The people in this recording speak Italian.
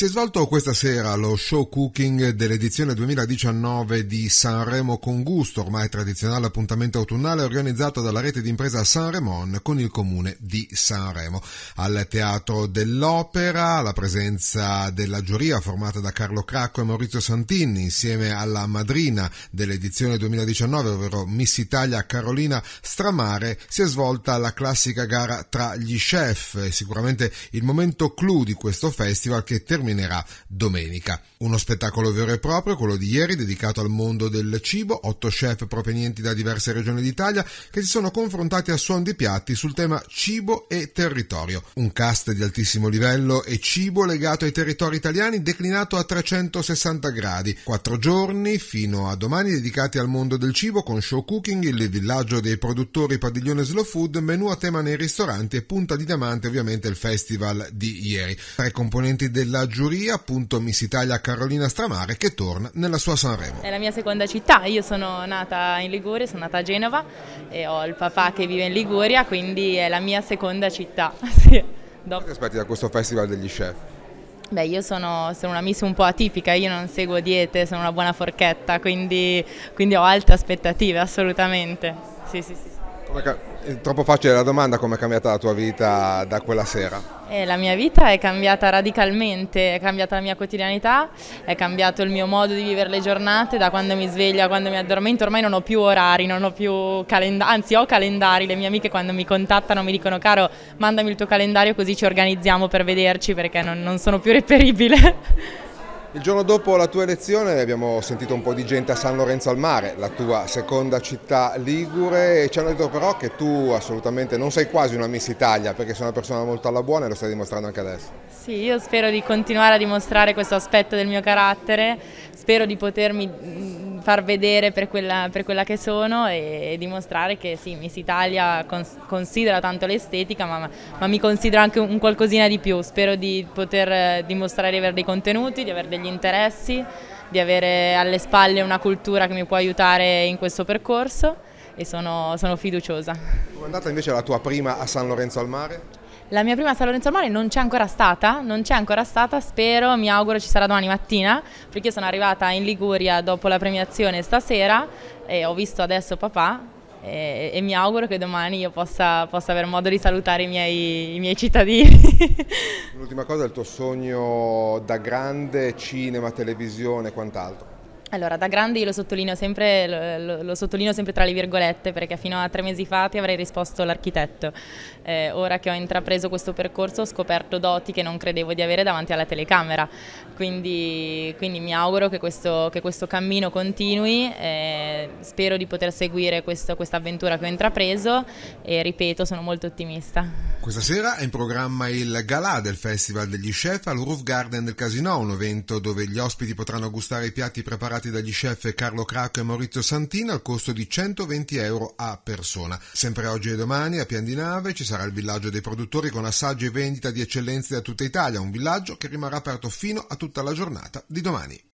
Si è svolto questa sera lo show cooking dell'edizione 2019 di Sanremo con gusto, ormai tradizionale appuntamento autunnale organizzato dalla rete di impresa Sanremon con il comune di Sanremo. Al Teatro dell'Opera la presenza della giuria formata da Carlo Cracco e Maurizio Santini insieme alla madrina dell'edizione 2019, ovvero Miss Italia Carolina Stramare, si è svolta la classica gara tra gli chef, sicuramente il momento clou di questo festival che termina terminerà domenica. Uno spettacolo vero e proprio, quello di ieri, dedicato al mondo del cibo, otto chef provenienti da diverse regioni d'Italia che si sono confrontati a suon di piatti sul tema cibo e territorio. Un cast di altissimo livello e cibo legato ai territori italiani declinato a 360 gradi. Quattro giorni fino a domani dedicati al mondo del cibo con show cooking, il villaggio dei produttori, padiglione slow food, menù a tema nei ristoranti e punta di diamante ovviamente il festival di ieri. Tre componenti della giornata giuria, appunto Miss Italia Carolina Stramare che torna nella sua Sanremo. È la mia seconda città, io sono nata in Liguria, sono nata a Genova e ho il papà che vive in Liguria, quindi è la mia seconda città. sì. Dopo... Cosa ti aspetti da questo Festival degli Chef? Beh, io sono, sono, una miss un po' atipica, io non seguo diete, sono una buona forchetta, quindi, quindi ho alte aspettative, assolutamente. Sì, sì, sì. È troppo facile la domanda, come è cambiata la tua vita da quella sera? Eh, la mia vita è cambiata radicalmente, è cambiata la mia quotidianità, è cambiato il mio modo di vivere le giornate, da quando mi sveglio a quando mi addormento, ormai non ho più orari, non ho più calendari, anzi ho calendari, le mie amiche quando mi contattano mi dicono caro mandami il tuo calendario così ci organizziamo per vederci perché non, non sono più reperibile. Il giorno dopo la tua elezione abbiamo sentito un po' di gente a San Lorenzo al Mare, la tua seconda città ligure, e ci hanno detto però che tu assolutamente non sei quasi una Miss Italia perché sei una persona molto alla buona e lo stai dimostrando anche adesso. Sì, io spero di continuare a dimostrare questo aspetto del mio carattere, spero di potermi far vedere per quella, per quella che sono e, e, dimostrare che sì, Miss Italia cons considera tanto l'estetica ma, ma, mi considera anche un qualcosina di più, spero di poter eh, dimostrare di avere dei contenuti, di avere degli interessi, di avere alle spalle una cultura che mi può aiutare in questo percorso e sono, sono fiduciosa. Come è andata invece la tua prima a San Lorenzo al Mare? La mia prima a San Lorenzo al Mare non c'è ancora stata, non c'è ancora stata, spero, mi auguro ci sarà domani mattina, perché io sono arrivata in Liguria dopo la premiazione stasera e ho visto adesso papà e, e mi auguro che domani io possa, possa aver modo di salutare i miei, i miei cittadini. L'ultima cosa il tuo sogno da grande, cinema, televisione e quant'altro. Allora, da grande io lo sottolineo, sempre, lo, lo sottolineo sempre, tra le virgolette perché fino a tre mesi fa ti avrei risposto l'architetto. Eh, ora che ho intrapreso questo percorso ho scoperto doti che non credevo di avere davanti alla telecamera, quindi, quindi mi auguro che questo, che questo cammino continui, eh, spero di poter seguire questa avventura che ho intrapreso e ripeto sono molto ottimista. Questa sera è in programma il Galà del Festival degli Chef al Roof Garden del Casino, un evento dove gli ospiti potranno gustare i piatti preparati dagli chef Carlo Cracco e Maurizio Santino al costo di 120 euro a persona. Sempre oggi e domani a Pian di Nave ci sarà il villaggio dei produttori con assaggio e vendita di eccellenze da tutta Italia, un villaggio che rimarrà aperto fino a tutta la giornata di domani.